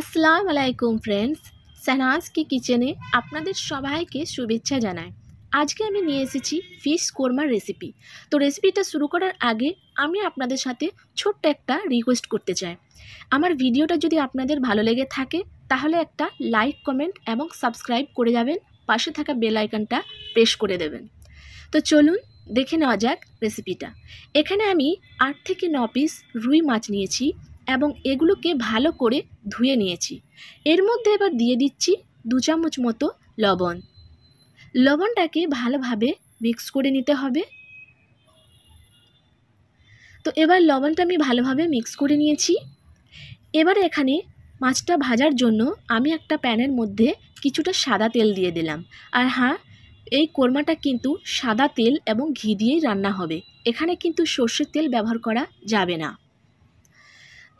আসসালাম আলাইকুম ফ্রেন্ডস সানাজ কি কিচেনে আপনাদের সবাইকে শুভেচ্ছা জানায় আজকে আমি নিয়ে এসেছি ফিশ কোরমার রেসিপি তো রেসিপিটা শুরু করার আগে আমি আপনাদের সাথে ছোট্ট একটা রিকোয়েস্ট করতে চাই আমার ভিডিওটা যদি আপনাদের ভালো লেগে থাকে তাহলে একটা লাইক কমেন্ট এবং সাবস্ক্রাইব করে যাবেন পাশে থাকা বেল আইকনটা প্রেস করে দেবেন তো চলুন দেখে নেওয়া যাক রেসিপিটা এখানে আমি আট থেকে ন পিস রুই মাছ নিয়েছি এবং এগুলোকে ভালো করে ধুয়ে নিয়েছি এর মধ্যে এবার দিয়ে দিচ্ছি দু চামচ মতো লবণ লবণটাকে ভালোভাবে মিক্স করে নিতে হবে তো এবার লবণটা আমি ভালোভাবে মিক্স করে নিয়েছি এবার এখানে মাছটা ভাজার জন্য আমি একটা প্যানের মধ্যে কিছুটা সাদা তেল দিয়ে দিলাম আর হ্যাঁ এই কোরমাটা কিন্তু সাদা তেল এবং ঘি দিয়েই রান্না হবে এখানে কিন্তু সর্ষের তেল ব্যবহার করা যাবে না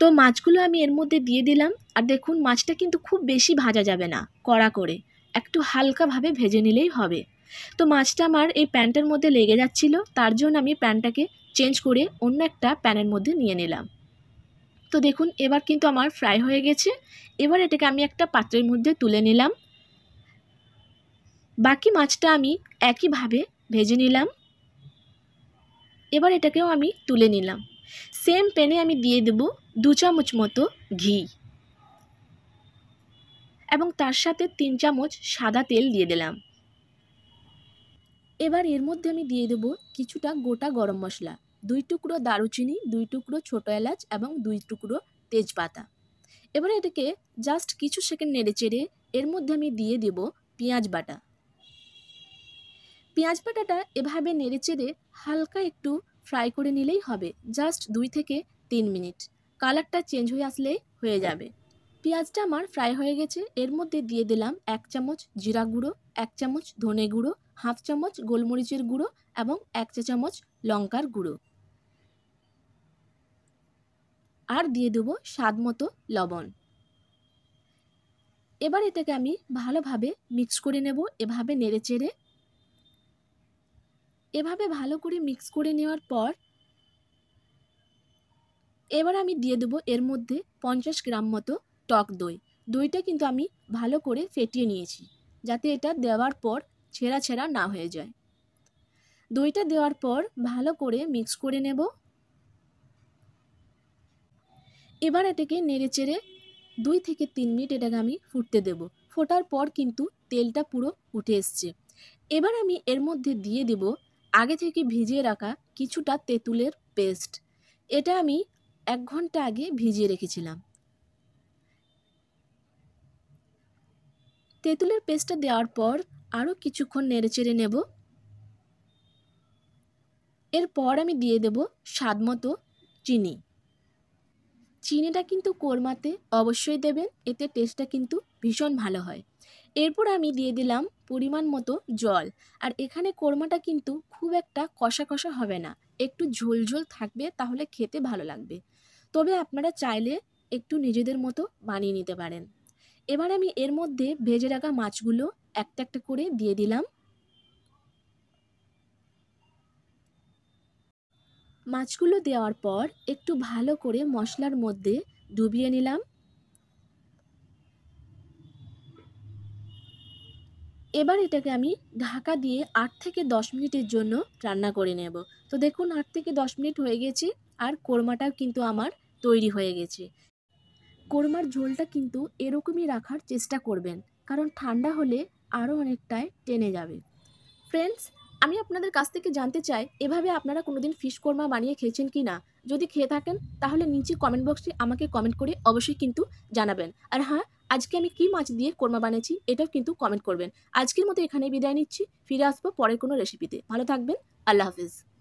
তো মাছগুলো আমি এর মধ্যে দিয়ে দিলাম আর দেখুন মাছটা কিন্তু খুব বেশি ভাজা যাবে না কড়া করে একটু হালকাভাবে ভেজে নিলেই হবে তো মাছটা আমার এই প্যানটার মধ্যে লেগে যাচ্ছিল তার জন্য আমি প্যানটাকে চেঞ্জ করে অন্য একটা প্যানের মধ্যে নিয়ে নিলাম তো দেখুন এবার কিন্তু আমার ফ্রাই হয়ে গেছে এবার এটাকে আমি একটা পাত্রের মধ্যে তুলে নিলাম বাকি মাছটা আমি একইভাবে ভেজে নিলাম এবার এটাকেও আমি তুলে নিলাম সেম প্যানে আমি দিয়ে দেবো দু চামচ মতো ঘি এবং তার সাথে তিন চামচ সাদা তেল দিয়ে দিলাম এবার এর মধ্যে আমি দিয়ে দেবো কিছুটা গোটা গরম মশলা দুই টুকরো দারুচিনি দুই টুকরো ছোটো এলাচ এবং দুই টুকরো তেজপাতা এবার এটাকে জাস্ট কিছু সেকেন্ড নেড়ে চেড়ে এর মধ্যে আমি দিয়ে দেব পেঁয়াজ বাটা পেঁয়াজ বাটাটা এভাবে নেড়ে চেড়ে হালকা একটু ফ্রাই করে নিলেই হবে জাস্ট দুই থেকে তিন মিনিট কালারটা চেঞ্জ হয়ে আসলে হয়ে যাবে পেঁয়াজটা আমার ফ্রাই হয়ে গেছে এর মধ্যে দিয়ে দিলাম এক চামচ জিরা গুঁড়ো এক চামচ ধনে গুঁড়ো হাফ চামচ গোলমরিচের গুঁড়ো এবং এক চা চামচ লঙ্কার গুঁড়ো আর দিয়ে দেবো স্বাদ মতো লবণ এবার এটাকে আমি ভালোভাবে মিক্স করে নেব এভাবে নেড়ে চেড়ে এভাবে ভালো করে মিক্স করে নেওয়ার পর এবার আমি দিয়ে দেবো এর মধ্যে পঞ্চাশ গ্রাম মতো টক দই দইটা কিন্তু আমি ভালো করে ফেটিয়ে নিয়েছি যাতে এটা দেওয়ার পর ছেঁড়া ছেঁড়া না হয়ে যায় দইটা দেওয়ার পর ভালো করে মিক্স করে নেব এবার এটাকে নেড়ে চেড়ে দুই থেকে তিন মিনিট এটাকে আমি ফুটতে দেব ফোটার পর কিন্তু তেলটা পুরো উঠে এসছে এবার আমি এর মধ্যে দিয়ে দেব আগে থেকে ভিজিয়ে রাখা কিছুটা তেঁতুলের পেস্ট এটা আমি এক ঘন্টা আগে ভিজিয়ে রেখেছিলাম তেঁতুলের পেস্টটা দেওয়ার পর আরও কিছুক্ষণ নেড়ে চেড়ে নেব এরপর আমি দিয়ে দেব স্বাদ মতো চিনি চিনিটা কিন্তু কোরমাতে অবশ্যই দেবেন এতে টেস্টটা কিন্তু ভীষণ ভালো হয় এরপর আমি দিয়ে দিলাম পরিমাণ মতো জল আর এখানে কোরমাটা কিন্তু খুব একটা কষা কষা হবে না একটু ঝোলঝোল থাকবে তাহলে খেতে ভালো লাগবে তবে আপনারা চাইলে একটু নিজেদের মতো বানিয়ে নিতে পারেন এবার আমি এর মধ্যে ভেজে রাখা মাছগুলো একটা একটা করে দিয়ে দিলাম মাছগুলো দেওয়ার পর একটু ভালো করে মশলার মধ্যে ডুবিয়ে নিলাম এবার এটাকে আমি ঢাকা দিয়ে আট থেকে দশ মিনিটের জন্য রান্না করে নেব তো দেখুন আট থেকে দশ মিনিট হয়ে গেছে আর কোরমাটাও কিন্তু আমার তৈরি হয়ে গেছে কোরমার ঝোলটা কিন্তু এরকমই রাখার চেষ্টা করবেন কারণ ঠান্ডা হলে আরও অনেকটাই টেনে যাবে ফ্রেন্ডস আমি আপনাদের কাছ থেকে জানতে চাই এভাবে আপনারা কোনোদিন ফিশ কোরমা বানিয়ে খেয়েছেন কি না যদি খেয়ে থাকেন তাহলে নিচে কমেন্ট বক্সে আমাকে কমেন্ট করে অবশ্যই কিন্তু জানাবেন আর হ্যাঁ আজকে আমি কি মাছ দিয়ে কোরমা বানিয়েছি এটাও কিন্তু কমেন্ট করবেন আজকের মতো এখানেই বিদায় নিচ্ছি ফিরে আসবো পরের কোনো রেসিপিতে ভালো থাকবেন আল্লাহ হাফিজ